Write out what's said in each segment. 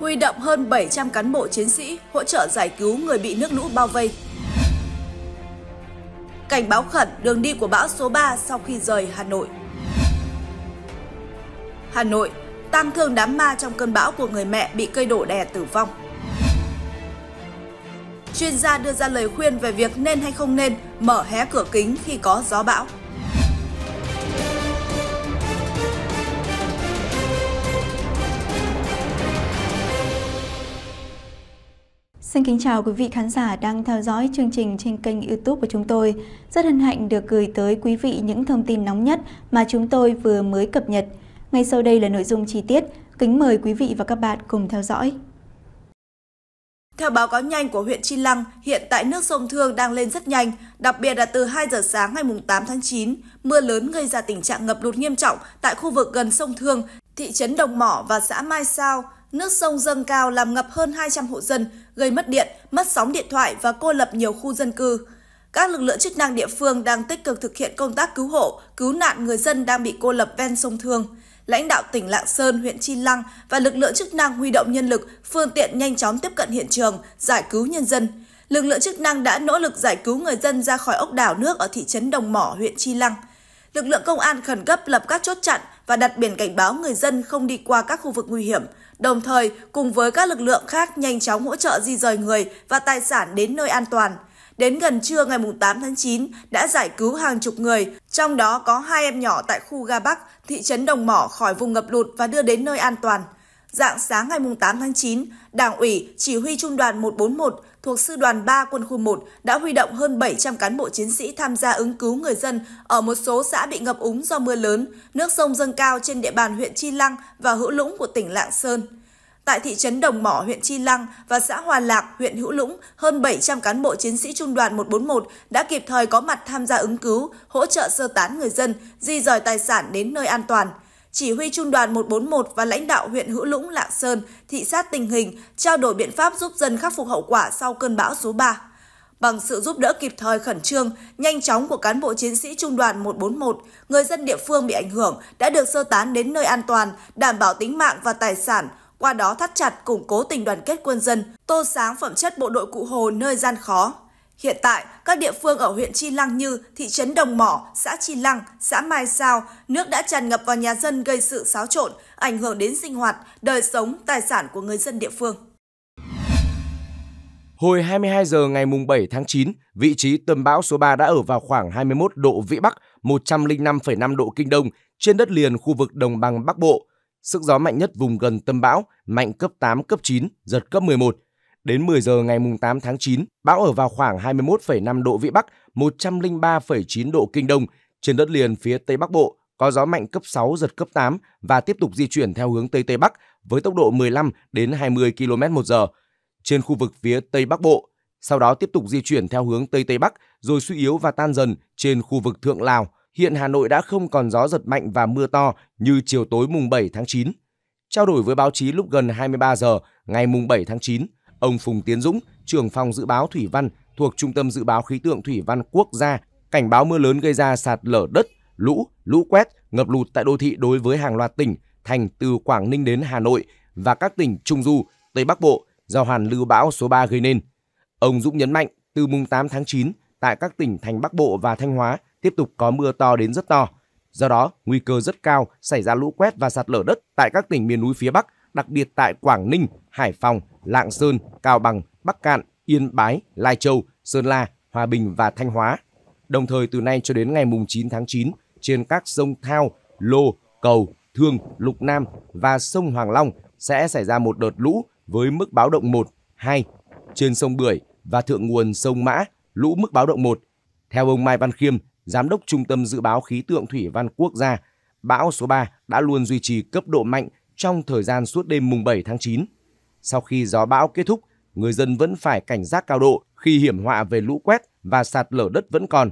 huy động hơn 700 cán bộ chiến sĩ hỗ trợ giải cứu người bị nước lũ bao vây. Cảnh báo khẩn đường đi của bão số 3 sau khi rời Hà Nội. Hà Nội tăng thương đám ma trong cơn bão của người mẹ bị cây đổ đè tử vong. Chuyên gia đưa ra lời khuyên về việc nên hay không nên mở hé cửa kính khi có gió bão. Xin kính chào quý vị khán giả đang theo dõi chương trình trên kênh youtube của chúng tôi. Rất hân hạnh được gửi tới quý vị những thông tin nóng nhất mà chúng tôi vừa mới cập nhật. Ngay sau đây là nội dung chi tiết. Kính mời quý vị và các bạn cùng theo dõi. Theo báo cáo nhanh của huyện Chi Lăng, hiện tại nước sông Thương đang lên rất nhanh, đặc biệt là từ 2 giờ sáng ngày 8 tháng 9. Mưa lớn gây ra tình trạng ngập lụt nghiêm trọng tại khu vực gần sông Thương, thị trấn Đồng Mỏ và xã Mai Sao, Nước sông dâng cao làm ngập hơn 200 hộ dân, gây mất điện, mất sóng điện thoại và cô lập nhiều khu dân cư. Các lực lượng chức năng địa phương đang tích cực thực hiện công tác cứu hộ, cứu nạn người dân đang bị cô lập ven sông Thương. Lãnh đạo tỉnh Lạng Sơn, huyện Chi Lăng và lực lượng chức năng huy động nhân lực, phương tiện nhanh chóng tiếp cận hiện trường, giải cứu nhân dân. Lực lượng chức năng đã nỗ lực giải cứu người dân ra khỏi ốc đảo nước ở thị trấn Đồng Mỏ, huyện Chi Lăng lực lượng công an khẩn cấp lập các chốt chặn và đặt biển cảnh báo người dân không đi qua các khu vực nguy hiểm, đồng thời cùng với các lực lượng khác nhanh chóng hỗ trợ di rời người và tài sản đến nơi an toàn. Đến gần trưa ngày 8 tháng 9 đã giải cứu hàng chục người, trong đó có hai em nhỏ tại khu Ga Bắc, thị trấn Đồng Mỏ khỏi vùng ngập lụt và đưa đến nơi an toàn. Dạng sáng ngày 8 tháng 9, Đảng ủy, Chỉ huy Trung đoàn 141, thuộc Sư đoàn 3 Quân khu 1 đã huy động hơn 700 cán bộ chiến sĩ tham gia ứng cứu người dân ở một số xã bị ngập úng do mưa lớn, nước sông dâng cao trên địa bàn huyện Chi Lăng và Hữu Lũng của tỉnh Lạng Sơn. Tại thị trấn Đồng Mỏ, huyện Chi Lăng và xã Hòa Lạc, huyện Hữu Lũng, hơn 700 cán bộ chiến sĩ trung đoàn 141 đã kịp thời có mặt tham gia ứng cứu, hỗ trợ sơ tán người dân, di rời tài sản đến nơi an toàn – chỉ huy trung đoàn 141 và lãnh đạo huyện Hữu Lũng, Lạng Sơn thị sát tình hình, trao đổi biện pháp giúp dân khắc phục hậu quả sau cơn bão số 3. Bằng sự giúp đỡ kịp thời khẩn trương, nhanh chóng của cán bộ chiến sĩ trung đoàn 141, người dân địa phương bị ảnh hưởng đã được sơ tán đến nơi an toàn, đảm bảo tính mạng và tài sản, qua đó thắt chặt củng cố tình đoàn kết quân dân, tô sáng phẩm chất bộ đội cụ Hồ nơi gian khó. Hiện tại, các địa phương ở huyện Chi Lăng như thị trấn Đồng Mỏ, xã Chi Lăng, xã Mai Sao, nước đã tràn ngập vào nhà dân gây sự xáo trộn, ảnh hưởng đến sinh hoạt, đời sống, tài sản của người dân địa phương. Hồi 22 giờ ngày 7 tháng 9, vị trí tâm bão số 3 đã ở vào khoảng 21 độ Vĩ Bắc, 105,5 độ Kinh Đông trên đất liền khu vực Đồng bằng Bắc Bộ. Sức gió mạnh nhất vùng gần tâm bão mạnh cấp 8, cấp 9, giật cấp 11, Đến 10 giờ ngày 8 tháng 9, bão ở vào khoảng 21,5 độ Vĩ Bắc, 103,9 độ Kinh Đông, trên đất liền phía Tây Bắc Bộ, có gió mạnh cấp 6, giật cấp 8 và tiếp tục di chuyển theo hướng Tây Tây Bắc với tốc độ 15 đến 20 km một giờ. Trên khu vực phía Tây Bắc Bộ, sau đó tiếp tục di chuyển theo hướng Tây Tây Bắc rồi suy yếu và tan dần trên khu vực Thượng Lào. Hiện Hà Nội đã không còn gió giật mạnh và mưa to như chiều tối mùng 7 tháng 9. Trao đổi với báo chí lúc gần 23 giờ ngày mùng 7 tháng 9, Ông Phùng Tiến Dũng, trưởng phòng dự báo thủy văn thuộc Trung tâm Dự báo Khí tượng Thủy văn Quốc gia, cảnh báo mưa lớn gây ra sạt lở đất, lũ, lũ quét, ngập lụt tại đô thị đối với hàng loạt tỉnh, thành từ Quảng Ninh đến Hà Nội và các tỉnh Trung Du, Tây Bắc Bộ do hoàn lưu bão số 3 gây nên. Ông Dũng nhấn mạnh, từ mùng 8 tháng 9, tại các tỉnh thành Bắc Bộ và Thanh Hóa tiếp tục có mưa to đến rất to. Do đó, nguy cơ rất cao xảy ra lũ quét và sạt lở đất tại các tỉnh miền núi phía Bắc đặc biệt tại Quảng Ninh, Hải Phòng, Lạng Sơn, Cao Bằng, Bắc Cạn, Yên Bái, Lai Châu, Sơn La, Hòa Bình và Thanh Hóa. Đồng thời từ nay cho đến ngày 9 tháng 9, trên các sông Thao, Lô, Cầu, Thương, Lục Nam và sông Hoàng Long sẽ xảy ra một đợt lũ với mức báo động 1, 2. Trên sông Bưởi và thượng nguồn sông Mã, lũ mức báo động 1. Theo ông Mai Văn Khiêm, Giám đốc Trung tâm Dự báo Khí tượng Thủy văn Quốc gia, bão số 3 đã luôn duy trì cấp độ mạnh trong thời gian suốt đêm mùng 7 tháng 9. Sau khi gió bão kết thúc, người dân vẫn phải cảnh giác cao độ khi hiểm họa về lũ quét và sạt lở đất vẫn còn.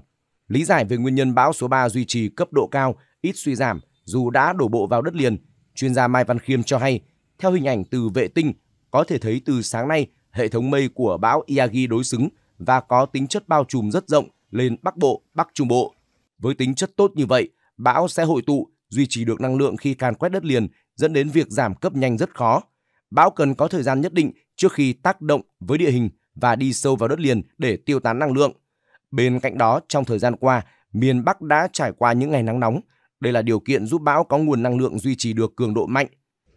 Lý giải về nguyên nhân bão số 3 duy trì cấp độ cao, ít suy giảm dù đã đổ bộ vào đất liền, chuyên gia Mai Văn Khiêm cho hay, theo hình ảnh từ vệ tinh, có thể thấy từ sáng nay hệ thống mây của bão Yagi đối xứng và có tính chất bao trùm rất rộng lên Bắc Bộ, Bắc Trung Bộ. Với tính chất tốt như vậy, bão sẽ hội tụ, duy trì được năng lượng khi càn quét đất liền dẫn đến việc giảm cấp nhanh rất khó. Bão cần có thời gian nhất định trước khi tác động với địa hình và đi sâu vào đất liền để tiêu tán năng lượng. Bên cạnh đó, trong thời gian qua, miền Bắc đã trải qua những ngày nắng nóng. Đây là điều kiện giúp bão có nguồn năng lượng duy trì được cường độ mạnh.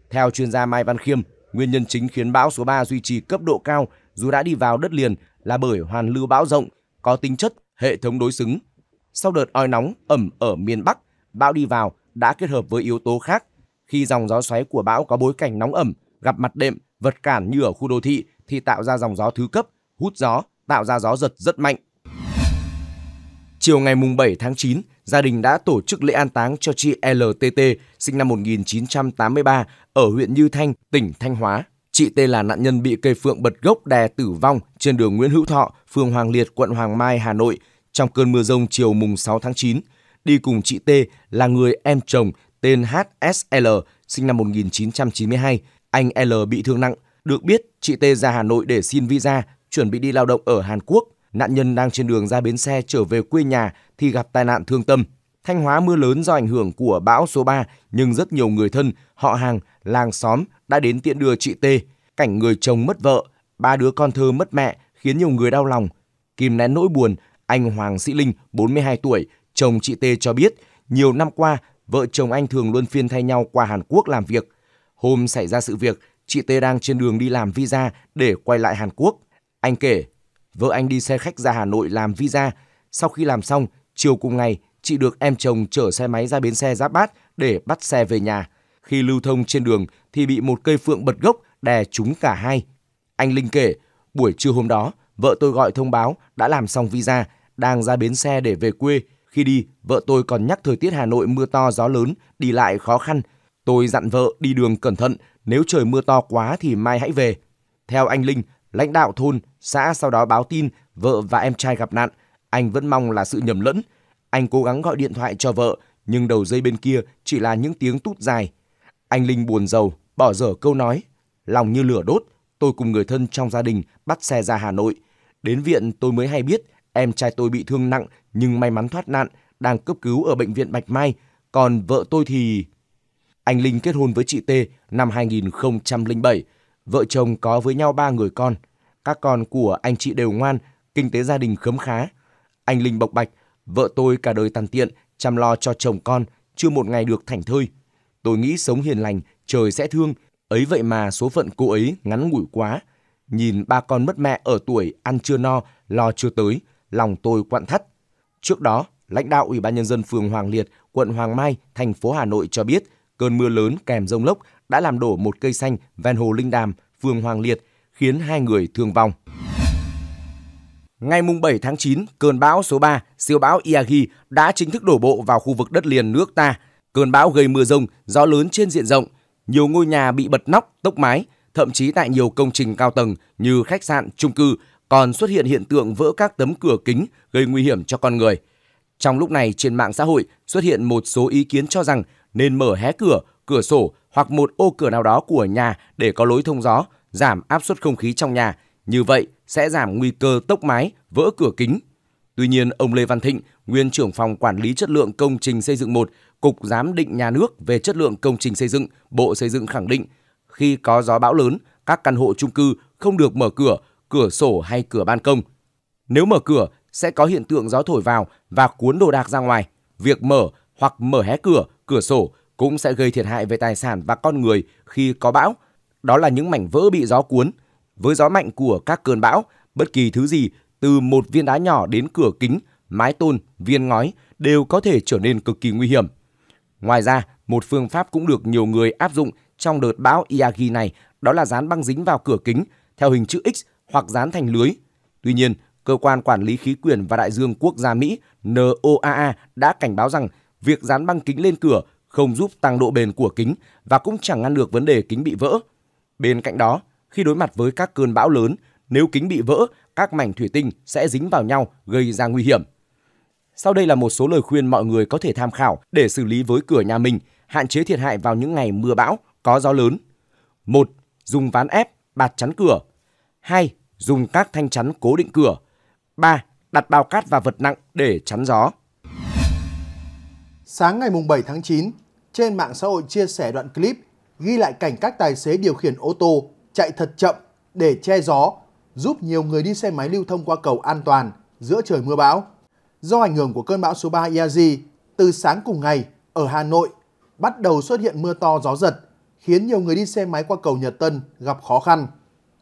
Theo chuyên gia Mai Văn Khiêm, nguyên nhân chính khiến bão số 3 duy trì cấp độ cao dù đã đi vào đất liền là bởi hoàn lưu bão rộng có tính chất hệ thống đối xứng. Sau đợt oi nóng ẩm ở miền Bắc, bão đi vào đã kết hợp với yếu tố khác khi dòng gió xoáy của bão có bối cảnh nóng ẩm, gặp mặt đệm, vật cản như ở khu đô thị thì tạo ra dòng gió thứ cấp, hút gió, tạo ra gió giật rất mạnh. Chiều ngày 7 tháng 9, gia đình đã tổ chức lễ an táng cho chị LTT, sinh năm 1983, ở huyện Như Thanh, tỉnh Thanh Hóa. Chị T là nạn nhân bị cây phượng bật gốc đè tử vong trên đường Nguyễn Hữu Thọ, phường Hoàng Liệt, quận Hoàng Mai, Hà Nội trong cơn mưa rông chiều mùng 6 tháng 9. Đi cùng chị T là người em chồng tên HSL, sinh năm 1992. Anh L bị thương nặng. Được biết, chị T ra Hà Nội để xin visa, chuẩn bị đi lao động ở Hàn Quốc. Nạn nhân đang trên đường ra bến xe trở về quê nhà thì gặp tai nạn thương tâm. Thanh Hóa mưa lớn do ảnh hưởng của bão số 3 nhưng rất nhiều người thân, họ hàng, làng xóm đã đến tiện đưa chị T. Cảnh người chồng mất vợ, ba đứa con thơ mất mẹ khiến nhiều người đau lòng. Kìm nén nỗi buồn, anh Hoàng Sĩ Linh, 42 tuổi, chồng chị T cho biết nhiều năm qua Vợ chồng anh thường luôn phiên thay nhau qua Hàn Quốc làm việc. Hôm xảy ra sự việc, chị T đang trên đường đi làm visa để quay lại Hàn Quốc. Anh kể, vợ anh đi xe khách ra Hà Nội làm visa. Sau khi làm xong, chiều cùng ngày, chị được em chồng chở xe máy ra bến xe Giáp Bát để bắt xe về nhà. Khi lưu thông trên đường thì bị một cây phượng bật gốc đè trúng cả hai. Anh Linh kể, buổi trưa hôm đó, vợ tôi gọi thông báo đã làm xong visa, đang ra bến xe để về quê khi đi, vợ tôi còn nhắc thời tiết Hà Nội mưa to gió lớn, đi lại khó khăn. Tôi dặn vợ đi đường cẩn thận, nếu trời mưa to quá thì mai hãy về. Theo anh Linh, lãnh đạo thôn, xã sau đó báo tin vợ và em trai gặp nạn. Anh vẫn mong là sự nhầm lẫn. Anh cố gắng gọi điện thoại cho vợ, nhưng đầu dây bên kia chỉ là những tiếng tút dài. Anh Linh buồn giàu, bỏ dở câu nói. Lòng như lửa đốt, tôi cùng người thân trong gia đình bắt xe ra Hà Nội. Đến viện tôi mới hay biết Em trai tôi bị thương nặng nhưng may mắn thoát nạn, đang cấp cứu ở bệnh viện Bạch Mai, còn vợ tôi thì... Anh Linh kết hôn với chị T năm 2007, vợ chồng có với nhau ba người con. Các con của anh chị đều ngoan, kinh tế gia đình khấm khá. Anh Linh bộc bạch, vợ tôi cả đời tàn tiện, chăm lo cho chồng con, chưa một ngày được thảnh thơi. Tôi nghĩ sống hiền lành, trời sẽ thương, ấy vậy mà số phận cô ấy ngắn ngủi quá. Nhìn ba con mất mẹ ở tuổi ăn chưa no, lo chưa tới, lòng tôi quặn thắt. Trước đó, lãnh đạo Ủy ban nhân dân phường Hoàng Liệt, quận Hoàng Mai, thành phố Hà Nội cho biết, cơn mưa lớn kèm rông lốc đã làm đổ một cây xanh ven hồ Linh Đàm, phường Hoàng Liệt, khiến hai người thương vong. Ngày 7 tháng 9, cơn bão số 3, siêu bão Yagi đã chính thức đổ bộ vào khu vực đất liền nước ta. Cơn bão gây mưa rông, gió lớn trên diện rộng, nhiều ngôi nhà bị bật nóc, tốc mái, thậm chí tại nhiều công trình cao tầng như khách sạn, chung cư còn xuất hiện hiện tượng vỡ các tấm cửa kính gây nguy hiểm cho con người. Trong lúc này trên mạng xã hội xuất hiện một số ý kiến cho rằng nên mở hé cửa, cửa sổ hoặc một ô cửa nào đó của nhà để có lối thông gió, giảm áp suất không khí trong nhà, như vậy sẽ giảm nguy cơ tốc mái, vỡ cửa kính. Tuy nhiên, ông Lê Văn Thịnh, nguyên trưởng phòng quản lý chất lượng công trình xây dựng 1, Cục Giám định Nhà nước về chất lượng công trình xây dựng, Bộ Xây dựng khẳng định, khi có gió bão lớn, các căn hộ chung cư không được mở cửa, cửa sổ hay cửa ban công. Nếu mở cửa sẽ có hiện tượng gió thổi vào và cuốn đồ đạc ra ngoài. Việc mở hoặc mở hé cửa, cửa sổ cũng sẽ gây thiệt hại về tài sản và con người khi có bão. Đó là những mảnh vỡ bị gió cuốn. Với gió mạnh của các cơn bão, bất kỳ thứ gì từ một viên đá nhỏ đến cửa kính, mái tôn, viên ngói đều có thể trở nên cực kỳ nguy hiểm. Ngoài ra, một phương pháp cũng được nhiều người áp dụng trong đợt bão Yagi này đó là dán băng dính vào cửa kính theo hình chữ X hoặc dán thành lưới. Tuy nhiên, cơ quan quản lý khí quyển và đại dương quốc gia Mỹ NOAA đã cảnh báo rằng việc dán băng kính lên cửa không giúp tăng độ bền của kính và cũng chẳng ngăn được vấn đề kính bị vỡ. Bên cạnh đó, khi đối mặt với các cơn bão lớn, nếu kính bị vỡ, các mảnh thủy tinh sẽ dính vào nhau gây ra nguy hiểm. Sau đây là một số lời khuyên mọi người có thể tham khảo để xử lý với cửa nhà mình, hạn chế thiệt hại vào những ngày mưa bão, có gió lớn. 1. Dùng ván ép, bạt chắn cửa. 2. Dùng các thanh chắn cố định cửa. 3. Đặt bao cát và vật nặng để chắn gió. Sáng ngày 7 tháng 9, trên mạng xã hội chia sẻ đoạn clip ghi lại cảnh các tài xế điều khiển ô tô chạy thật chậm để che gió, giúp nhiều người đi xe máy lưu thông qua cầu an toàn giữa trời mưa bão. Do ảnh hưởng của cơn bão số 3 Iazi, từ sáng cùng ngày ở Hà Nội bắt đầu xuất hiện mưa to gió giật, khiến nhiều người đi xe máy qua cầu Nhật Tân gặp khó khăn.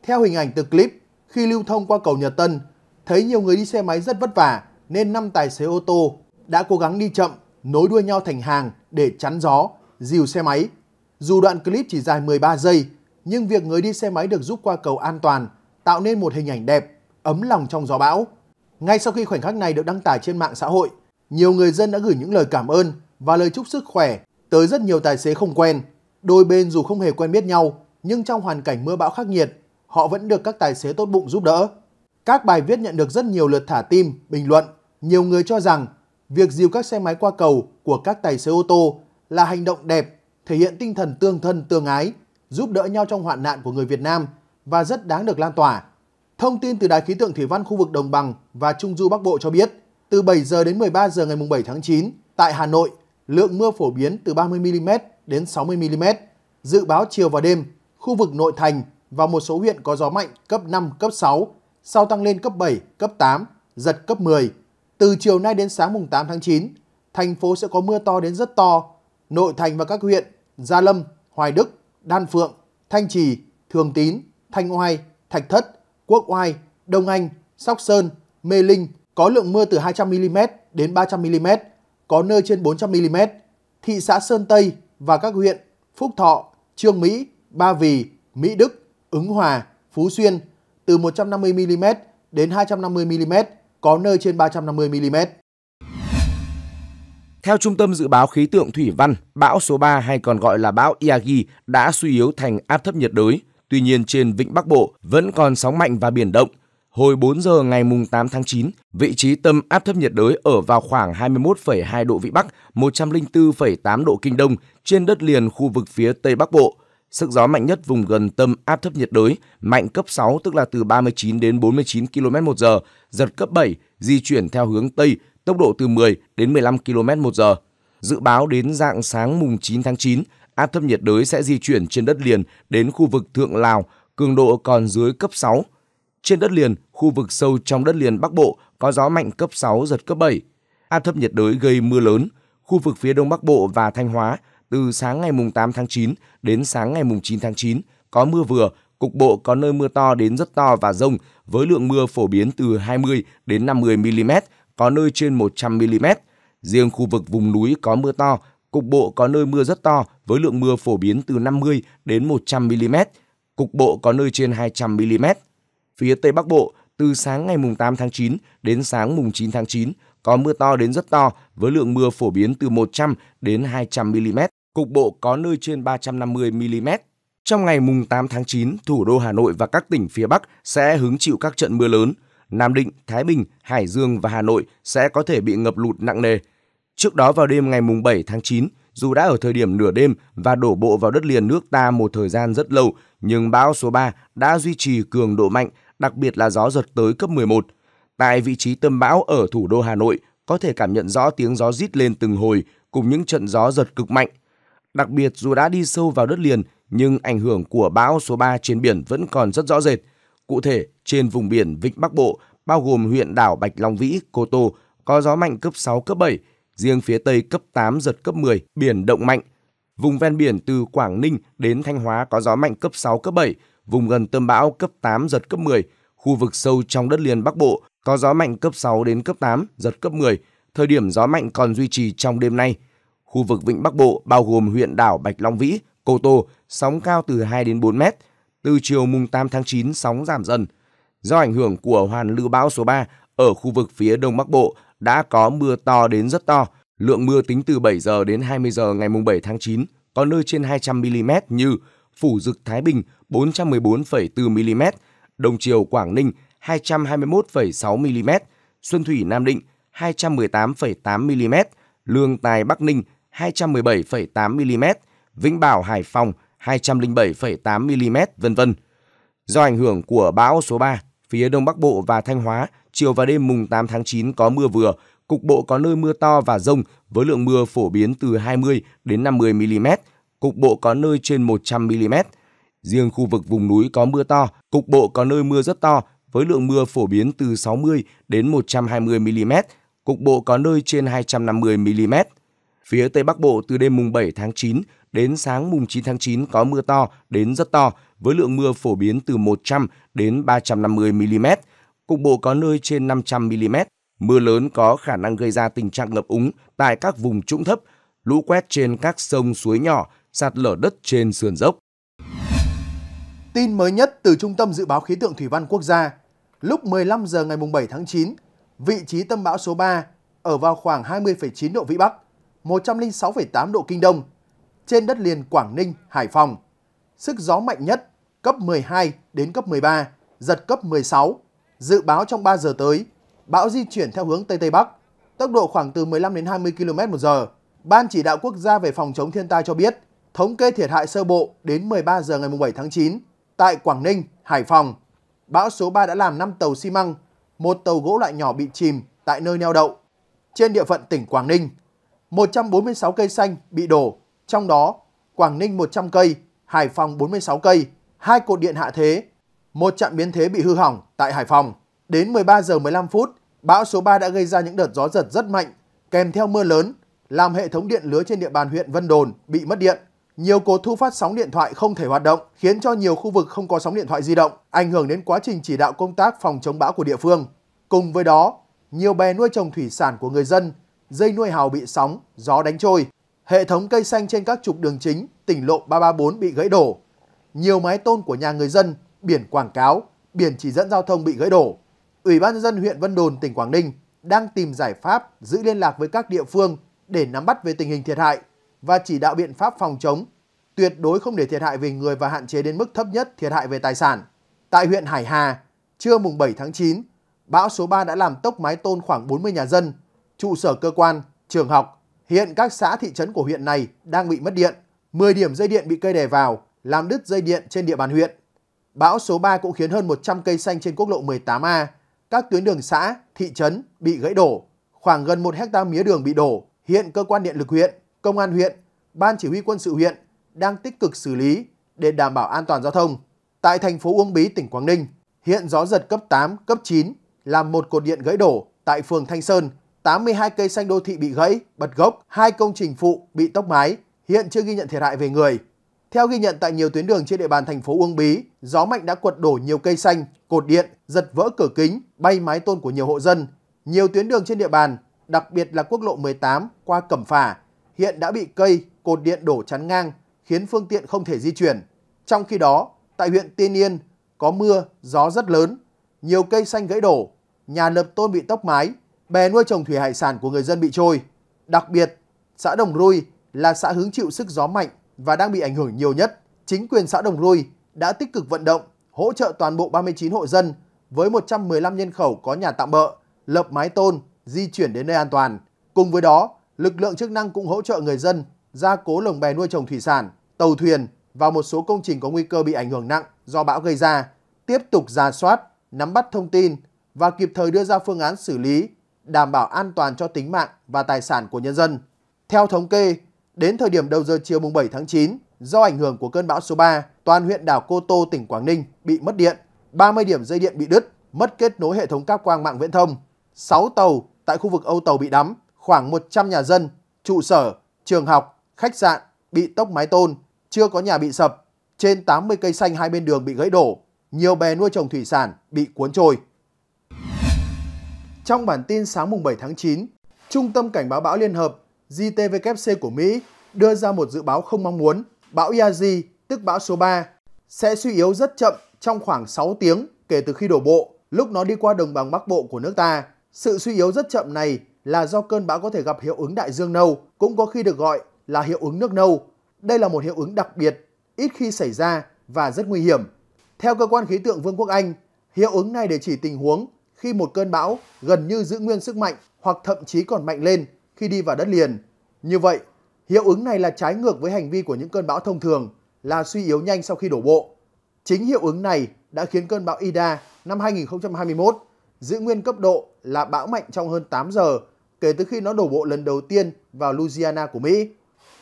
Theo hình ảnh từ clip, khi lưu thông qua cầu Nhật Tân, thấy nhiều người đi xe máy rất vất vả nên năm tài xế ô tô đã cố gắng đi chậm, nối đuôi nhau thành hàng để chắn gió, dìu xe máy. Dù đoạn clip chỉ dài 13 giây, nhưng việc người đi xe máy được giúp qua cầu an toàn tạo nên một hình ảnh đẹp, ấm lòng trong gió bão. Ngay sau khi khoảnh khắc này được đăng tải trên mạng xã hội, nhiều người dân đã gửi những lời cảm ơn và lời chúc sức khỏe tới rất nhiều tài xế không quen. Đôi bên dù không hề quen biết nhau, nhưng trong hoàn cảnh mưa bão khắc nghiệt, họ vẫn được các tài xế tốt bụng giúp đỡ. Các bài viết nhận được rất nhiều lượt thả tim, bình luận. Nhiều người cho rằng việc dìu các xe máy qua cầu của các tài xế ô tô là hành động đẹp, thể hiện tinh thần tương thân tương ái, giúp đỡ nhau trong hoạn nạn của người Việt Nam và rất đáng được lan tỏa. Thông tin từ Đài khí tượng thủy văn khu vực Đồng bằng và Trung du Bắc Bộ cho biết, từ 7 giờ đến 13 giờ ngày 7 tháng 9, tại Hà Nội, lượng mưa phổ biến từ 30mm đến 60mm. Dự báo chiều và đêm, khu vực nội thành và một số huyện có gió mạnh cấp 5, cấp 6, sau tăng lên cấp 7, cấp 8, giật cấp 10. Từ chiều nay đến sáng mùng 8 tháng 9, thành phố sẽ có mưa to đến rất to. Nội thành và các huyện Gia Lâm, Hoài Đức, Đan Phượng, Thanh Trì, Thường Tín, Thanh Oai, Thạch Thất, Quốc Oai, Đông Anh, Sóc Sơn, Mê Linh có lượng mưa từ 200mm đến 300mm, có nơi trên 400mm. Thị xã Sơn Tây và các huyện Phúc Thọ, Trương Mỹ, Ba Vì, Mỹ Đức, Ứng Hòa, Phú Xuyên từ 150mm đến 250mm, có nơi trên 350mm. Theo Trung tâm Dự báo Khí tượng Thủy văn, bão số 3 hay còn gọi là bão Yagi đã suy yếu thành áp thấp nhiệt đới. Tuy nhiên trên Vịnh Bắc Bộ vẫn còn sóng mạnh và biển động. Hồi 4 giờ ngày 8 tháng 9, vị trí tâm áp thấp nhiệt đới ở vào khoảng 21,2 độ Vĩ Bắc, 104,8 độ Kinh Đông trên đất liền khu vực phía Tây Bắc Bộ – Sức gió mạnh nhất vùng gần tâm áp thấp nhiệt đới, mạnh cấp 6 tức là từ 39 đến 49 km một giờ, giật cấp 7, di chuyển theo hướng Tây, tốc độ từ 10 đến 15 km một giờ. Dự báo đến dạng sáng mùng 9 tháng 9, áp thấp nhiệt đới sẽ di chuyển trên đất liền đến khu vực Thượng Lào, cường độ còn dưới cấp 6. Trên đất liền, khu vực sâu trong đất liền Bắc Bộ có gió mạnh cấp 6, giật cấp 7. Áp thấp nhiệt đới gây mưa lớn, khu vực phía Đông Bắc Bộ và Thanh Hóa – từ sáng ngày mùng 8 tháng 9 đến sáng ngày mùng 9 tháng 9 có mưa vừa, cục bộ có nơi mưa to đến rất to và rông với lượng mưa phổ biến từ 20 đến 50 mm, có nơi trên 100 mm. Riêng khu vực vùng núi có mưa to, cục bộ có nơi mưa rất to với lượng mưa phổ biến từ 50 đến 100 mm, cục bộ có nơi trên 200 mm. Phía Tây Bắc Bộ, từ sáng ngày mùng 8 tháng 9 đến sáng mùng 9 tháng 9 có mưa to đến rất to với lượng mưa phổ biến từ 100 đến 200 mm, cục bộ có nơi trên 350 mm. Trong ngày mùng 8 tháng 9, thủ đô Hà Nội và các tỉnh phía Bắc sẽ hứng chịu các trận mưa lớn. Nam Định, Thái Bình, Hải Dương và Hà Nội sẽ có thể bị ngập lụt nặng nề. Trước đó vào đêm ngày mùng 7 tháng 9, dù đã ở thời điểm nửa đêm và đổ bộ vào đất liền nước ta một thời gian rất lâu, nhưng bão số 3 đã duy trì cường độ mạnh, đặc biệt là gió giật tới cấp 11. Tại vị trí tâm bão ở thủ đô Hà Nội, có thể cảm nhận rõ tiếng gió rít lên từng hồi cùng những trận gió giật cực mạnh – Đặc biệt dù đã đi sâu vào đất liền, nhưng ảnh hưởng của bão số 3 trên biển vẫn còn rất rõ rệt. Cụ thể, trên vùng biển Vịnh Bắc Bộ, bao gồm huyện đảo Bạch Long Vĩ, Cô Tô, có gió mạnh cấp 6, cấp 7, riêng phía Tây cấp 8, giật cấp 10, biển động mạnh. Vùng ven biển từ Quảng Ninh đến Thanh Hóa có gió mạnh cấp 6, cấp 7, vùng gần tâm bão cấp 8, giật cấp 10, khu vực sâu trong đất liền Bắc Bộ có gió mạnh cấp 6 đến cấp 8, giật cấp 10, thời điểm gió mạnh còn duy trì trong đêm nay – Khu vực Vịnh Bắc Bộ bao gồm huyện đảo Bạch Long Vĩ, Cô Tô, sóng cao từ 2 đến 4 mét. Từ chiều mùng 8 tháng 9, sóng giảm dần. Do ảnh hưởng của hoàn lưu bão số 3 ở khu vực phía Đông Bắc Bộ đã có mưa to đến rất to. Lượng mưa tính từ 7 giờ đến 20 giờ ngày mùng 7 tháng 9 có nơi trên 200 mm như Phủ Dực Thái Bình 414,4 mm, Đồng Triều Quảng Ninh 221,6 mm, Xuân Thủy Nam Định 218,8 mm, Lương Tài Bắc Ninh 217,8 mm, Vĩnh Bảo Hải Phòng 207,8 mm, vân vân. Do ảnh hưởng của bão số 3, phía Đông Bắc Bộ và Thanh Hóa, chiều và đêm mùng 8 tháng 9 có mưa vừa, cục bộ có nơi mưa to và rông với lượng mưa phổ biến từ 20 đến 50 mm, cục bộ có nơi trên 100 mm. Riêng khu vực vùng núi có mưa to, cục bộ có nơi mưa rất to với lượng mưa phổ biến từ 60 đến 120 mm, cục bộ có nơi trên 250 mm. Phía Tây Bắc Bộ từ đêm mùng 7 tháng 9 đến sáng mùng 9 tháng 9 có mưa to đến rất to với lượng mưa phổ biến từ 100 đến 350 mm, cục bộ có nơi trên 500 mm. Mưa lớn có khả năng gây ra tình trạng ngập úng tại các vùng trũng thấp, lũ quét trên các sông suối nhỏ, sạt lở đất trên sườn dốc. Tin mới nhất từ Trung tâm Dự báo Khí tượng Thủy văn Quốc gia, lúc 15 giờ ngày 7 tháng 9, vị trí tâm bão số 3 ở vào khoảng 20,9 độ Vĩ Bắc, 106,8 độ Kinh Đông, trên đất liền Quảng Ninh, Hải Phòng. Sức gió mạnh nhất cấp 12 đến cấp 13, giật cấp 16. Dự báo trong 3 giờ tới, bão di chuyển theo hướng Tây Tây Bắc, tốc độ khoảng từ 15 đến 20 km một giờ. Ban chỉ đạo quốc gia về phòng chống thiên tai cho biết, thống kê thiệt hại sơ bộ đến 13 giờ ngày 7 tháng 9 tại Quảng Ninh, Hải Phòng. Bão số 3 đã làm 5 tàu xi măng, một tàu gỗ loại nhỏ bị chìm tại nơi neo đậu trên địa phận tỉnh Quảng Ninh. 146 cây xanh bị đổ, trong đó Quảng Ninh 100 cây, Hải Phòng 46 cây, hai cột điện hạ thế, một trạm biến thế bị hư hỏng tại Hải Phòng. Đến 13 giờ 15 phút, bão số 3 đã gây ra những đợt gió giật rất mạnh, kèm theo mưa lớn, làm hệ thống điện lưới trên địa bàn huyện Vân Đồn bị mất điện. Nhiều cột thu phát sóng điện thoại không thể hoạt động, khiến cho nhiều khu vực không có sóng điện thoại di động, ảnh hưởng đến quá trình chỉ đạo công tác phòng chống bão của địa phương. Cùng với đó, nhiều bè nuôi trồng thủy sản của người dân dây nuôi hào bị sóng, gió đánh trôi. Hệ thống cây xanh trên các trục đường chính, tỉnh lộ 334 bị gãy đổ. Nhiều mái tôn của nhà người dân, biển quảng cáo, biển chỉ dẫn giao thông bị gãy đổ. Ủy ban nhân dân huyện Vân Đồn, tỉnh Quảng Ninh đang tìm giải pháp giữ liên lạc với các địa phương để nắm bắt về tình hình thiệt hại và chỉ đạo biện pháp phòng chống, tuyệt đối không để thiệt hại về người và hạn chế đến mức thấp nhất thiệt hại về tài sản. Tại huyện Hải Hà, trưa mùng 7 tháng 9, bão số 3 đã làm tốc mái tôn khoảng 40 nhà dân, trụ sở cơ quan, trường học. Hiện các xã thị trấn của huyện này đang bị mất điện. 10 điểm dây điện bị cây đè vào, làm đứt dây điện trên địa bàn huyện. Bão số 3 cũng khiến hơn 100 cây xanh trên quốc lộ 18A, các tuyến đường xã, thị trấn bị gãy đổ. Khoảng gần 1 hecta mía đường bị đổ. Hiện cơ quan điện lực huyện, công an huyện, ban chỉ huy quân sự huyện đang tích cực xử lý để đảm bảo an toàn giao thông. Tại thành phố Uông Bí, tỉnh Quảng Ninh, hiện gió giật cấp 8, cấp 9 làm một cột điện gãy đổ tại phường Thanh Sơn, 82 cây xanh đô thị bị gãy, bật gốc, hai công trình phụ bị tốc mái, hiện chưa ghi nhận thiệt hại về người. Theo ghi nhận tại nhiều tuyến đường trên địa bàn thành phố Uông Bí, gió mạnh đã quật đổ nhiều cây xanh, cột điện, giật vỡ cửa kính, bay mái tôn của nhiều hộ dân. Nhiều tuyến đường trên địa bàn, đặc biệt là quốc lộ 18 qua Cẩm Phả, hiện đã bị cây, cột điện đổ chắn ngang, khiến phương tiện không thể di chuyển. Trong khi đó, tại huyện Tiên Yên, có mưa, gió rất lớn, nhiều cây xanh gãy đổ, nhà lợp tôn bị tốc mái, bè nuôi trồng thủy hải sản của người dân bị trôi. Đặc biệt, xã Đồng Rui là xã hứng chịu sức gió mạnh và đang bị ảnh hưởng nhiều nhất. Chính quyền xã Đồng Rui đã tích cực vận động, hỗ trợ toàn bộ 39 hộ dân với 115 nhân khẩu có nhà tạm bỡ, lập mái tôn, di chuyển đến nơi an toàn. Cùng với đó, lực lượng chức năng cũng hỗ trợ người dân gia cố lồng bè nuôi trồng thủy sản, tàu thuyền và một số công trình có nguy cơ bị ảnh hưởng nặng do bão gây ra, tiếp tục ra soát, nắm bắt thông tin và kịp thời đưa ra phương án xử lý đảm bảo an toàn cho tính mạng và tài sản của nhân dân. Theo thống kê, đến thời điểm đầu giờ chiều mùng 7 tháng 9, do ảnh hưởng của cơn bão số 3, toàn huyện đảo Cô Tô, tỉnh Quảng Ninh bị mất điện, 30 điểm dây điện bị đứt, mất kết nối hệ thống cáp quang mạng viễn thông, 6 tàu tại khu vực Âu Tàu bị đắm, khoảng 100 nhà dân, trụ sở, trường học, khách sạn bị tốc mái tôn, chưa có nhà bị sập, trên 80 cây xanh hai bên đường bị gãy đổ, nhiều bè nuôi trồng thủy sản bị cuốn trôi. Trong bản tin sáng mùng 7 tháng 9, Trung tâm Cảnh báo bão Liên Hợp JTWC của Mỹ đưa ra một dự báo không mong muốn, bão Yazi, tức bão số 3, sẽ suy yếu rất chậm trong khoảng 6 tiếng kể từ khi đổ bộ, lúc nó đi qua đồng bằng Bắc Bộ của nước ta. Sự suy yếu rất chậm này là do cơn bão có thể gặp hiệu ứng đại dương nâu, cũng có khi được gọi là hiệu ứng nước nâu. Đây là một hiệu ứng đặc biệt, ít khi xảy ra và rất nguy hiểm. Theo cơ quan khí tượng Vương quốc Anh, hiệu ứng này để chỉ tình huống khi một cơn bão gần như giữ nguyên sức mạnh hoặc thậm chí còn mạnh lên khi đi vào đất liền. Như vậy, hiệu ứng này là trái ngược với hành vi của những cơn bão thông thường là suy yếu nhanh sau khi đổ bộ. Chính hiệu ứng này đã khiến cơn bão Ida năm 2021 giữ nguyên cấp độ là bão mạnh trong hơn 8 giờ kể từ khi nó đổ bộ lần đầu tiên vào Louisiana của Mỹ.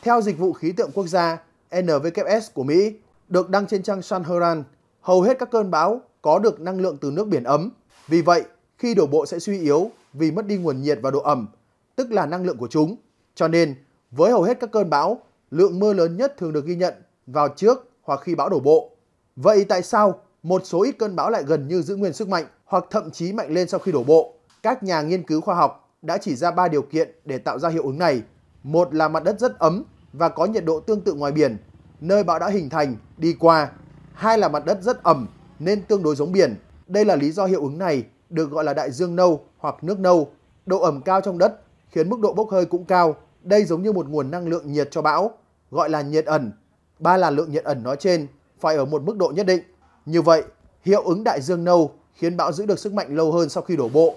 Theo Dịch vụ Khí tượng Quốc gia NWS của Mỹ, được đăng trên trang Sun Herald, hầu hết các cơn bão có được năng lượng từ nước biển ấm vì vậy, khi đổ bộ sẽ suy yếu vì mất đi nguồn nhiệt và độ ẩm, tức là năng lượng của chúng. Cho nên, với hầu hết các cơn bão, lượng mưa lớn nhất thường được ghi nhận vào trước hoặc khi bão đổ bộ. Vậy tại sao một số ít cơn bão lại gần như giữ nguyên sức mạnh hoặc thậm chí mạnh lên sau khi đổ bộ? Các nhà nghiên cứu khoa học đã chỉ ra 3 điều kiện để tạo ra hiệu ứng này. Một là mặt đất rất ấm và có nhiệt độ tương tự ngoài biển, nơi bão đã hình thành, đi qua. Hai là mặt đất rất ẩm nên tương đối giống biển. Đây là lý do hiệu ứng này được gọi là đại dương nâu hoặc nước nâu. Độ ẩm cao trong đất khiến mức độ bốc hơi cũng cao. Đây giống như một nguồn năng lượng nhiệt cho bão, gọi là nhiệt ẩn. Ba là lượng nhiệt ẩn nói trên phải ở một mức độ nhất định. Như vậy, hiệu ứng đại dương nâu khiến bão giữ được sức mạnh lâu hơn sau khi đổ bộ,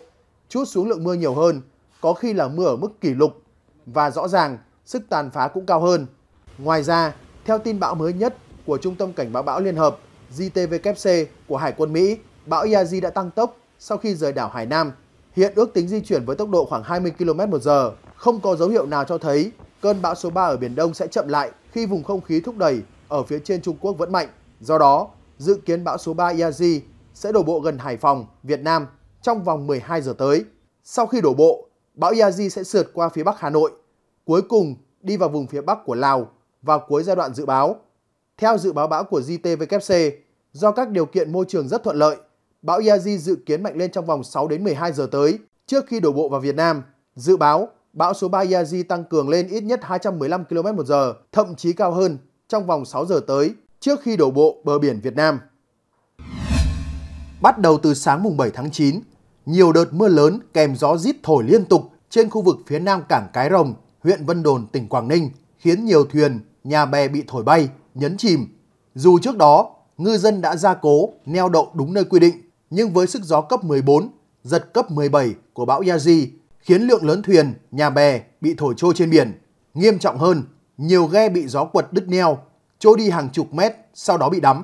chút xuống lượng mưa nhiều hơn, có khi là mưa ở mức kỷ lục và rõ ràng sức tàn phá cũng cao hơn. Ngoài ra, theo tin bão mới nhất của Trung tâm Cảnh báo bão Liên hợp GTWC của Hải quân Mỹ, bão Yaji đã tăng tốc sau khi rời đảo Hải Nam. Hiện ước tính di chuyển với tốc độ khoảng 20 km h không có dấu hiệu nào cho thấy cơn bão số 3 ở Biển Đông sẽ chậm lại khi vùng không khí thúc đẩy ở phía trên Trung Quốc vẫn mạnh. Do đó, dự kiến bão số 3 Yaji sẽ đổ bộ gần Hải Phòng, Việt Nam trong vòng 12 giờ tới. Sau khi đổ bộ, bão Yaji sẽ sượt qua phía Bắc Hà Nội, cuối cùng đi vào vùng phía Bắc của Lào vào cuối giai đoạn dự báo. Theo dự báo bão của JTWC, do các điều kiện môi trường rất thuận lợi, bão Yaji dự kiến mạnh lên trong vòng 6 đến 12 giờ tới trước khi đổ bộ vào Việt Nam. Dự báo, bão số 3 Yaji tăng cường lên ít nhất 215 km một giờ, thậm chí cao hơn trong vòng 6 giờ tới trước khi đổ bộ bờ biển Việt Nam. Bắt đầu từ sáng mùng 7 tháng 9, nhiều đợt mưa lớn kèm gió rít thổi liên tục trên khu vực phía nam cảng Cái Rồng, huyện Vân Đồn, tỉnh Quảng Ninh khiến nhiều thuyền, nhà bè bị thổi bay, nhấn chìm. Dù trước đó, ngư dân đã ra cố, neo đậu đúng nơi quy định, nhưng với sức gió cấp 14, giật cấp 17 của bão Yaji khiến lượng lớn thuyền, nhà bè bị thổi trôi trên biển. Nghiêm trọng hơn, nhiều ghe bị gió quật đứt neo, trôi đi hàng chục mét sau đó bị đắm.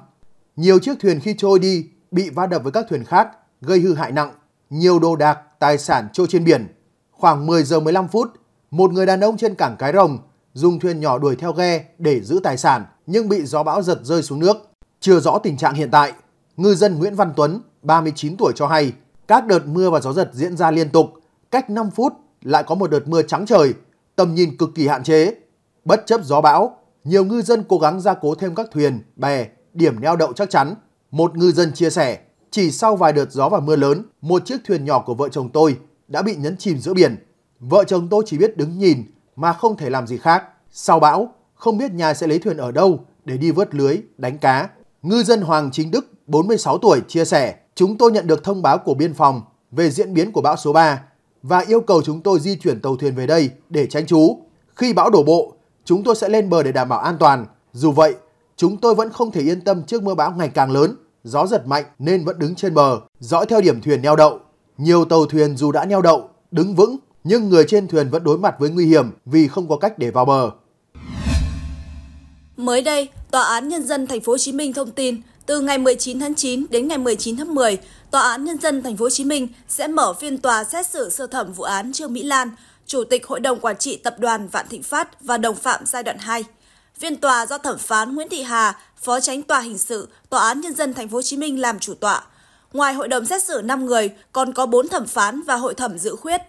Nhiều chiếc thuyền khi trôi đi bị va đập với các thuyền khác, gây hư hại nặng, nhiều đồ đạc, tài sản trôi trên biển. Khoảng 10 giờ 15 phút, một người đàn ông trên cảng Cái Rồng dùng thuyền nhỏ đuổi theo ghe để giữ tài sản nhưng bị gió bão giật rơi xuống nước. Chưa rõ tình trạng hiện tại, ngư dân Nguyễn Văn Tuấn 39 tuổi cho hay, các đợt mưa và gió giật diễn ra liên tục, cách 5 phút lại có một đợt mưa trắng trời, tầm nhìn cực kỳ hạn chế. Bất chấp gió bão, nhiều ngư dân cố gắng gia cố thêm các thuyền, bè, điểm neo đậu chắc chắn. Một ngư dân chia sẻ, chỉ sau vài đợt gió và mưa lớn, một chiếc thuyền nhỏ của vợ chồng tôi đã bị nhấn chìm giữa biển. Vợ chồng tôi chỉ biết đứng nhìn mà không thể làm gì khác. Sau bão, không biết nhà sẽ lấy thuyền ở đâu để đi vớt lưới, đánh cá. Ngư dân Hoàng Chính Đức, 46 tuổi, chia sẻ, chúng tôi nhận được thông báo của biên phòng về diễn biến của bão số 3 và yêu cầu chúng tôi di chuyển tàu thuyền về đây để tránh trú. Khi bão đổ bộ, chúng tôi sẽ lên bờ để đảm bảo an toàn. Dù vậy, chúng tôi vẫn không thể yên tâm trước mưa bão ngày càng lớn, gió giật mạnh nên vẫn đứng trên bờ, dõi theo điểm thuyền neo đậu. Nhiều tàu thuyền dù đã neo đậu, đứng vững, nhưng người trên thuyền vẫn đối mặt với nguy hiểm vì không có cách để vào bờ. Mới đây, Tòa án Nhân dân Thành phố Hồ Chí Minh thông tin từ ngày 19 tháng 9 đến ngày 19 tháng 10, Tòa án Nhân dân Thành phố Hồ Chí Minh sẽ mở phiên tòa xét xử sơ thẩm vụ án Trương Mỹ Lan, Chủ tịch Hội đồng Quản trị Tập đoàn Vạn Thịnh Phát và đồng phạm giai đoạn 2. Phiên tòa do thẩm phán Nguyễn Thị Hà, Phó Tránh Tòa Hình sự, Tòa án Nhân dân Thành phố Hồ Chí Minh làm chủ tọa. Ngoài hội đồng xét xử 5 người, còn có 4 thẩm phán và hội thẩm dự khuyết.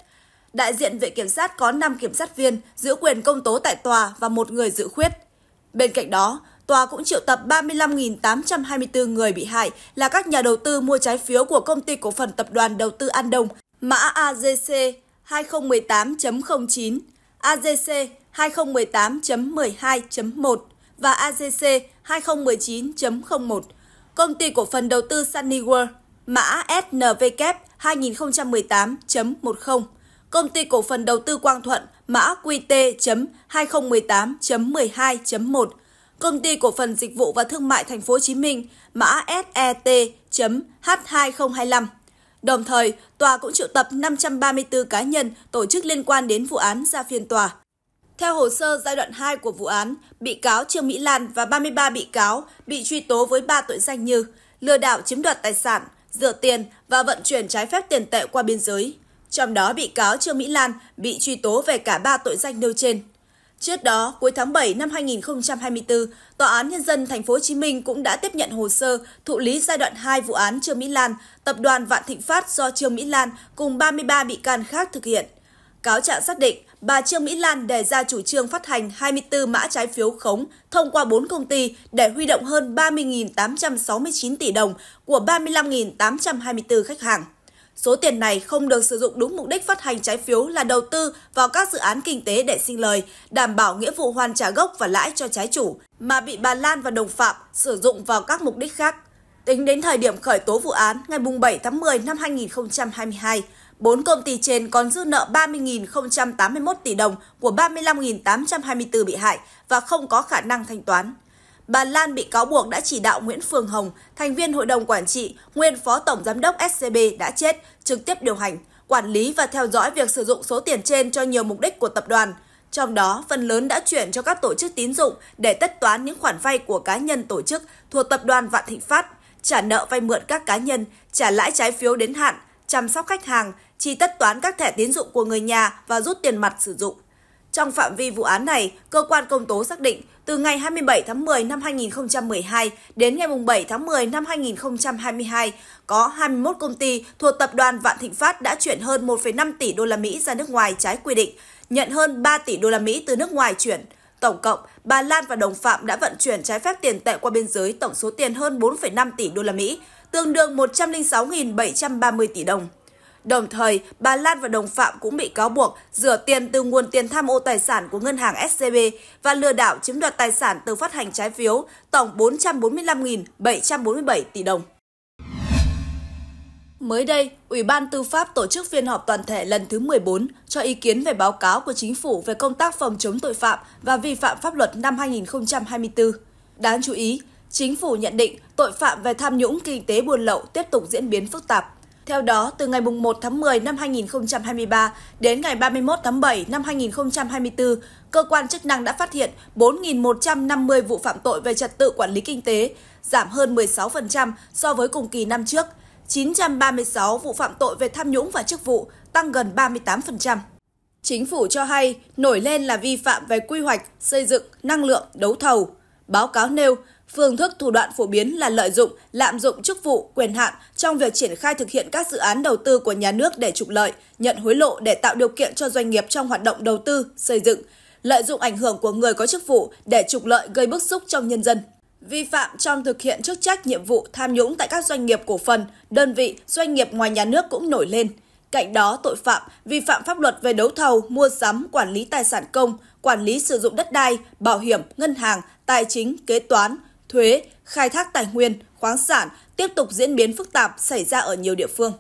Đại diện Viện Kiểm sát có 5 kiểm sát viên giữ quyền công tố tại tòa và một người dự khuyết. Bên cạnh đó, Tòa cũng triệu tập 35.824 người bị hại là các nhà đầu tư mua trái phiếu của công ty cổ phần tập đoàn đầu tư An Đông, mã AZC 2018.09, AZC 2018.12.1 và AZC 2019.01, công ty cổ phần đầu tư Sunny World, mã SNVK 2018.10, công ty cổ phần đầu tư Quang Thuận, mã QT.2018.12.1 Công ty cổ phần dịch vụ và thương mại thành phố Hồ Chí Minh, mã SET.H2025. Đồng thời, tòa cũng triệu tập 534 cá nhân, tổ chức liên quan đến vụ án ra phiên tòa. Theo hồ sơ giai đoạn 2 của vụ án, bị cáo Trương Mỹ Lan và 33 bị cáo bị truy tố với 3 tội danh như lừa đảo chiếm đoạt tài sản, rửa tiền và vận chuyển trái phép tiền tệ qua biên giới. Trong đó, bị cáo Trương Mỹ Lan bị truy tố về cả 3 tội danh nêu trên. Trước đó, cuối tháng 7 năm 2024, Tòa án Nhân dân Thành phố Hồ Chí Minh cũng đã tiếp nhận hồ sơ thụ lý giai đoạn 2 vụ án Trương Mỹ Lan, tập đoàn Vạn Thịnh Phát do Trương Mỹ Lan cùng 33 bị can khác thực hiện. Cáo trạng xác định, bà Trương Mỹ Lan đề ra chủ trương phát hành 24 mã trái phiếu khống thông qua 4 công ty để huy động hơn 30.869 tỷ đồng của 35.824 khách hàng. Số tiền này không được sử dụng đúng mục đích phát hành trái phiếu là đầu tư vào các dự án kinh tế để sinh lời, đảm bảo nghĩa vụ hoàn trả gốc và lãi cho trái chủ, mà bị bà Lan và đồng phạm sử dụng vào các mục đích khác. Tính đến thời điểm khởi tố vụ án ngày 7 tháng 10 năm 2022, bốn công ty trên còn dư nợ 30.081 tỷ đồng của 35.824 bị hại và không có khả năng thanh toán. Bà Lan bị cáo buộc đã chỉ đạo Nguyễn Phương Hồng, thành viên hội đồng quản trị, nguyên phó tổng giám đốc SCB đã chết, trực tiếp điều hành, quản lý và theo dõi việc sử dụng số tiền trên cho nhiều mục đích của tập đoàn. Trong đó, phần lớn đã chuyển cho các tổ chức tín dụng để tất toán những khoản vay của cá nhân tổ chức thuộc tập đoàn Vạn Thịnh Phát, trả nợ vay mượn các cá nhân, trả lãi trái phiếu đến hạn, chăm sóc khách hàng, chi tất toán các thẻ tín dụng của người nhà và rút tiền mặt sử dụng. Trong phạm vi vụ án này, cơ quan công tố xác định từ ngày 27 tháng 10 năm 2012 đến ngày 7 tháng 10 năm 2022, có 21 công ty thuộc tập đoàn Vạn Thịnh Phát đã chuyển hơn 1,5 tỷ đô la Mỹ ra nước ngoài trái quy định, nhận hơn 3 tỷ đô la Mỹ từ nước ngoài chuyển. Tổng cộng, bà Lan và đồng phạm đã vận chuyển trái phép tiền tệ qua biên giới tổng số tiền hơn 4,5 tỷ đô la Mỹ, tương đương 106.730 tỷ đồng. Đồng thời, bà Lan và đồng phạm cũng bị cáo buộc rửa tiền từ nguồn tiền tham ô tài sản của ngân hàng SCB và lừa đảo chiếm đoạt tài sản từ phát hành trái phiếu tổng 445.747 tỷ đồng. Mới đây, Ủy ban Tư pháp tổ chức phiên họp toàn thể lần thứ 14 cho ý kiến về báo cáo của chính phủ về công tác phòng chống tội phạm và vi phạm pháp luật năm 2024. Đáng chú ý, chính phủ nhận định tội phạm về tham nhũng kinh tế buôn lậu tiếp tục diễn biến phức tạp. Theo đó, từ ngày 1 tháng 10 năm 2023 đến ngày 31 tháng 7 năm 2024, cơ quan chức năng đã phát hiện 4.150 vụ phạm tội về trật tự quản lý kinh tế, giảm hơn 16% so với cùng kỳ năm trước, 936 vụ phạm tội về tham nhũng và chức vụ, tăng gần 38%. Chính phủ cho hay nổi lên là vi phạm về quy hoạch, xây dựng, năng lượng, đấu thầu. Báo cáo nêu Phương thức thủ đoạn phổ biến là lợi dụng, lạm dụng chức vụ, quyền hạn trong việc triển khai thực hiện các dự án đầu tư của nhà nước để trục lợi, nhận hối lộ để tạo điều kiện cho doanh nghiệp trong hoạt động đầu tư, xây dựng, lợi dụng ảnh hưởng của người có chức vụ để trục lợi gây bức xúc trong nhân dân. Vi phạm trong thực hiện chức trách nhiệm vụ tham nhũng tại các doanh nghiệp cổ phần, đơn vị, doanh nghiệp ngoài nhà nước cũng nổi lên. Cạnh đó, tội phạm vi phạm pháp luật về đấu thầu, mua sắm, quản lý tài sản công, quản lý sử dụng đất đai, bảo hiểm, ngân hàng, tài chính, kế toán, thuế, khai thác tài nguyên, khoáng sản tiếp tục diễn biến phức tạp xảy ra ở nhiều địa phương.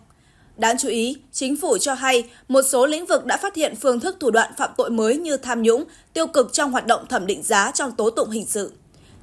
Đáng chú ý, chính phủ cho hay một số lĩnh vực đã phát hiện phương thức thủ đoạn phạm tội mới như tham nhũng, tiêu cực trong hoạt động thẩm định giá trong tố tụng hình sự.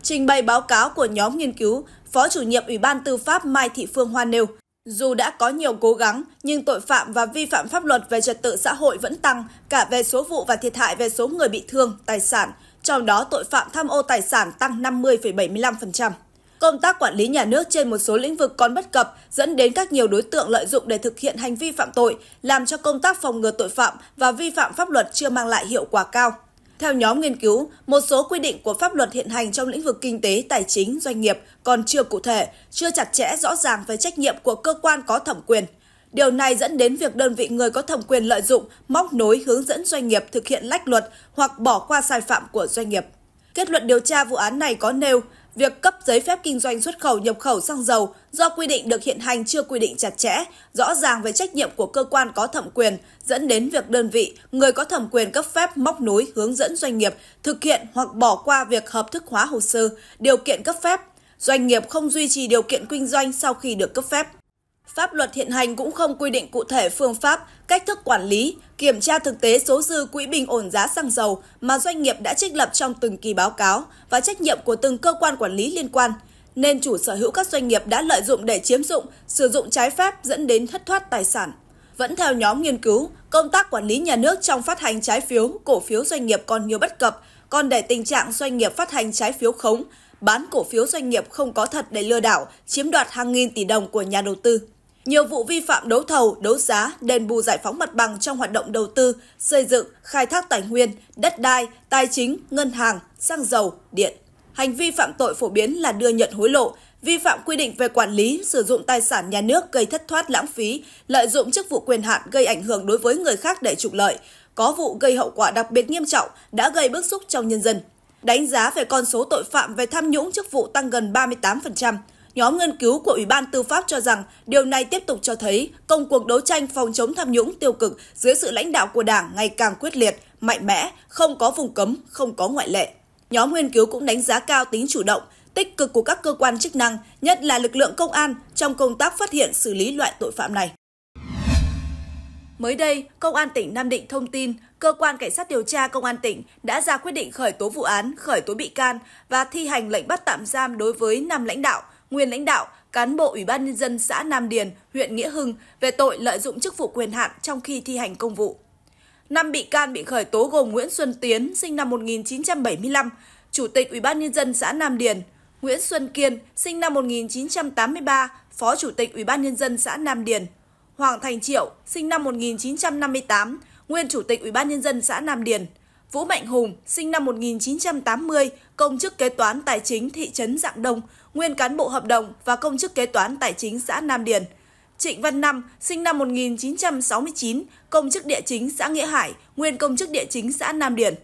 Trình bày báo cáo của nhóm nghiên cứu, Phó chủ nhiệm Ủy ban Tư pháp Mai Thị Phương Hoa nêu, dù đã có nhiều cố gắng, nhưng tội phạm và vi phạm pháp luật về trật tự xã hội vẫn tăng, cả về số vụ và thiệt hại về số người bị thương, tài sản, trong đó tội phạm tham ô tài sản tăng 50,75%. Công tác quản lý nhà nước trên một số lĩnh vực còn bất cập, dẫn đến các nhiều đối tượng lợi dụng để thực hiện hành vi phạm tội, làm cho công tác phòng ngừa tội phạm và vi phạm pháp luật chưa mang lại hiệu quả cao. Theo nhóm nghiên cứu, một số quy định của pháp luật hiện hành trong lĩnh vực kinh tế, tài chính, doanh nghiệp còn chưa cụ thể, chưa chặt chẽ rõ ràng về trách nhiệm của cơ quan có thẩm quyền – Điều này dẫn đến việc đơn vị người có thẩm quyền lợi dụng, móc nối hướng dẫn doanh nghiệp thực hiện lách luật hoặc bỏ qua sai phạm của doanh nghiệp. Kết luận điều tra vụ án này có nêu, việc cấp giấy phép kinh doanh xuất khẩu nhập khẩu xăng dầu do quy định được hiện hành chưa quy định chặt chẽ, rõ ràng về trách nhiệm của cơ quan có thẩm quyền, dẫn đến việc đơn vị, người có thẩm quyền cấp phép móc nối hướng dẫn doanh nghiệp thực hiện hoặc bỏ qua việc hợp thức hóa hồ sơ, điều kiện cấp phép. Doanh nghiệp không duy trì điều kiện kinh doanh sau khi được cấp phép. Pháp luật hiện hành cũng không quy định cụ thể phương pháp, cách thức quản lý, kiểm tra thực tế số dư quỹ bình ổn giá xăng dầu mà doanh nghiệp đã trích lập trong từng kỳ báo cáo và trách nhiệm của từng cơ quan quản lý liên quan, nên chủ sở hữu các doanh nghiệp đã lợi dụng để chiếm dụng, sử dụng trái phép dẫn đến thất thoát tài sản. Vẫn theo nhóm nghiên cứu, công tác quản lý nhà nước trong phát hành trái phiếu, cổ phiếu doanh nghiệp còn nhiều bất cập, còn để tình trạng doanh nghiệp phát hành trái phiếu khống, bán cổ phiếu doanh nghiệp không có thật để lừa đảo, chiếm đoạt hàng nghìn tỷ đồng của nhà đầu tư. Nhiều vụ vi phạm đấu thầu, đấu giá, đền bù giải phóng mặt bằng trong hoạt động đầu tư, xây dựng, khai thác tài nguyên, đất đai, tài chính, ngân hàng, xăng dầu, điện. Hành vi phạm tội phổ biến là đưa nhận hối lộ, vi phạm quy định về quản lý, sử dụng tài sản nhà nước gây thất thoát lãng phí, lợi dụng chức vụ quyền hạn gây ảnh hưởng đối với người khác để trục lợi. Có vụ gây hậu quả đặc biệt nghiêm trọng đã gây bức xúc trong nhân dân. Đánh giá về con số tội phạm về tham nhũng chức vụ tăng gần 38%, Nhóm nghiên cứu của Ủy ban Tư pháp cho rằng điều này tiếp tục cho thấy công cuộc đấu tranh phòng chống tham nhũng tiêu cực dưới sự lãnh đạo của Đảng ngày càng quyết liệt, mạnh mẽ, không có vùng cấm, không có ngoại lệ. Nhóm nghiên cứu cũng đánh giá cao tính chủ động, tích cực của các cơ quan chức năng, nhất là lực lượng công an trong công tác phát hiện xử lý loại tội phạm này. Mới đây, Công an tỉnh Nam Định thông tin, cơ quan cảnh sát điều tra Công an tỉnh đã ra quyết định khởi tố vụ án, khởi tố bị can và thi hành lệnh bắt tạm giam đối với năm lãnh đạo, nguyên lãnh đạo, cán bộ Ủy ban Nhân dân xã Nam Điền, huyện Nghĩa Hưng về tội lợi dụng chức vụ quyền hạn trong khi thi hành công vụ. Năm bị can bị khởi tố gồm Nguyễn Xuân Tiến, sinh năm 1975, Chủ tịch Ủy ban Nhân dân xã Nam Điền, Nguyễn Xuân Kiên, sinh năm 1983, Phó Chủ tịch Ủy ban Nhân dân xã Nam Điền, Hoàng Thành Triệu, sinh năm 1958, Nguyên Chủ tịch Ủy ban Nhân dân xã Nam Điền, Vũ Mạnh Hùng, sinh năm 1980, công chức kế toán tài chính thị trấn Dạng Đông, nguyên cán bộ hợp đồng và công chức kế toán tài chính xã Nam Điền. Trịnh Văn Năm, sinh năm 1969, công chức địa chính xã Nghĩa Hải, nguyên công chức địa chính xã Nam Điền.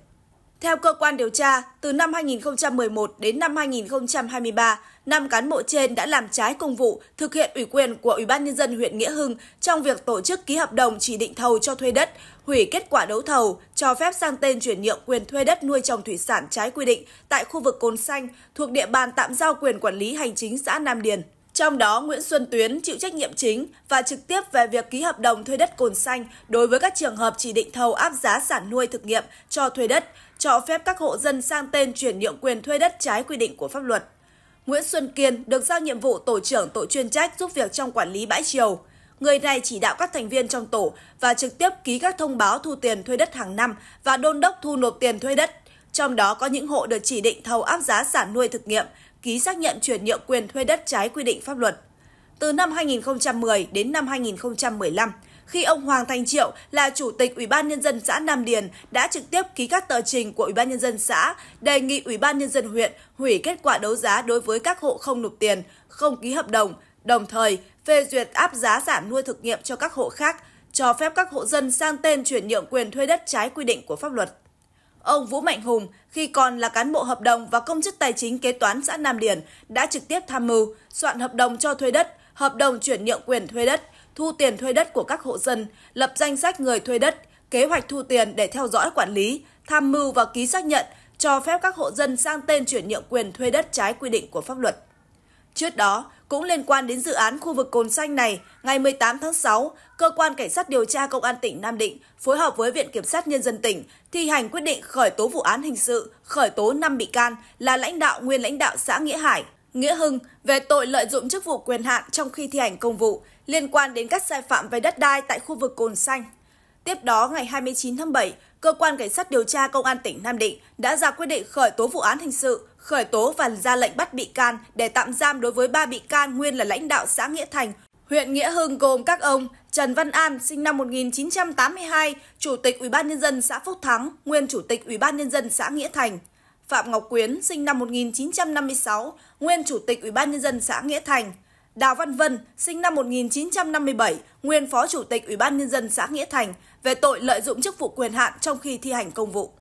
Theo cơ quan điều tra, từ năm 2011 đến năm 2023, năm cán bộ trên đã làm trái công vụ, thực hiện ủy quyền của Ủy ban nhân dân huyện Nghĩa Hưng trong việc tổ chức ký hợp đồng chỉ định thầu cho thuê đất, hủy kết quả đấu thầu cho phép sang tên chuyển nhượng quyền thuê đất nuôi trồng thủy sản trái quy định tại khu vực Cồn Xanh thuộc địa bàn tạm giao quyền quản lý hành chính xã Nam Điền. Trong đó, Nguyễn Xuân Tuyến chịu trách nhiệm chính và trực tiếp về việc ký hợp đồng thuê đất cồn xanh đối với các trường hợp chỉ định thầu áp giá sản nuôi thực nghiệm cho thuê đất, cho phép các hộ dân sang tên chuyển nhượng quyền thuê đất trái quy định của pháp luật. Nguyễn Xuân Kiên được giao nhiệm vụ tổ trưởng tổ chuyên trách giúp việc trong quản lý bãi chiều. Người này chỉ đạo các thành viên trong tổ và trực tiếp ký các thông báo thu tiền thuê đất hàng năm và đôn đốc thu nộp tiền thuê đất. Trong đó có những hộ được chỉ định thầu áp giá sản nuôi thực nghiệm, ký xác nhận chuyển nhượng quyền thuê đất trái quy định pháp luật. Từ năm 2010 đến năm 2015, khi ông Hoàng Thành Triệu là chủ tịch Ủy ban nhân dân xã Nam Điền đã trực tiếp ký các tờ trình của Ủy ban nhân dân xã đề nghị Ủy ban nhân dân huyện hủy kết quả đấu giá đối với các hộ không nộp tiền, không ký hợp đồng, đồng thời phê duyệt áp giá sản nuôi thực nghiệm cho các hộ khác, cho phép các hộ dân sang tên chuyển nhượng quyền thuê đất trái quy định của pháp luật. Ông Vũ Mạnh Hùng, khi còn là cán bộ hợp đồng và công chức tài chính kế toán xã Nam Điền, đã trực tiếp tham mưu, soạn hợp đồng cho thuê đất, hợp đồng chuyển nhượng quyền thuê đất, thu tiền thuê đất của các hộ dân, lập danh sách người thuê đất, kế hoạch thu tiền để theo dõi quản lý, tham mưu và ký xác nhận cho phép các hộ dân sang tên chuyển nhượng quyền thuê đất trái quy định của pháp luật. Trước đó, cũng liên quan đến dự án khu vực Cồn Xanh này, ngày 18 tháng 6, Cơ quan Cảnh sát điều tra Công an tỉnh Nam Định phối hợp với Viện Kiểm sát Nhân dân tỉnh thi hành quyết định khởi tố vụ án hình sự, khởi tố 5 bị can là lãnh đạo nguyên lãnh đạo xã Nghĩa Hải, Nghĩa Hưng về tội lợi dụng chức vụ quyền hạn trong khi thi hành công vụ liên quan đến các sai phạm về đất đai tại khu vực Cồn Xanh. Tiếp đó, ngày 29 tháng 7, Cơ quan Cảnh sát điều tra Công an tỉnh Nam Định đã ra quyết định khởi tố vụ án hình sự, khởi tố và ra lệnh bắt bị can để tạm giam đối với ba bị can nguyên là lãnh đạo xã Nghĩa Thành, huyện Nghĩa Hưng gồm các ông Trần Văn An sinh năm 1982, Chủ tịch Ủy ban nhân dân xã Phúc Thắng, nguyên Chủ tịch Ủy ban nhân dân xã Nghĩa Thành, Phạm Ngọc Quyến sinh năm 1956, nguyên Chủ tịch Ủy ban nhân dân xã Nghĩa Thành, Đào Văn Vân sinh năm 1957, nguyên Phó Chủ tịch Ủy ban nhân dân xã Nghĩa Thành, về tội lợi dụng chức vụ quyền hạn trong khi thi hành công vụ.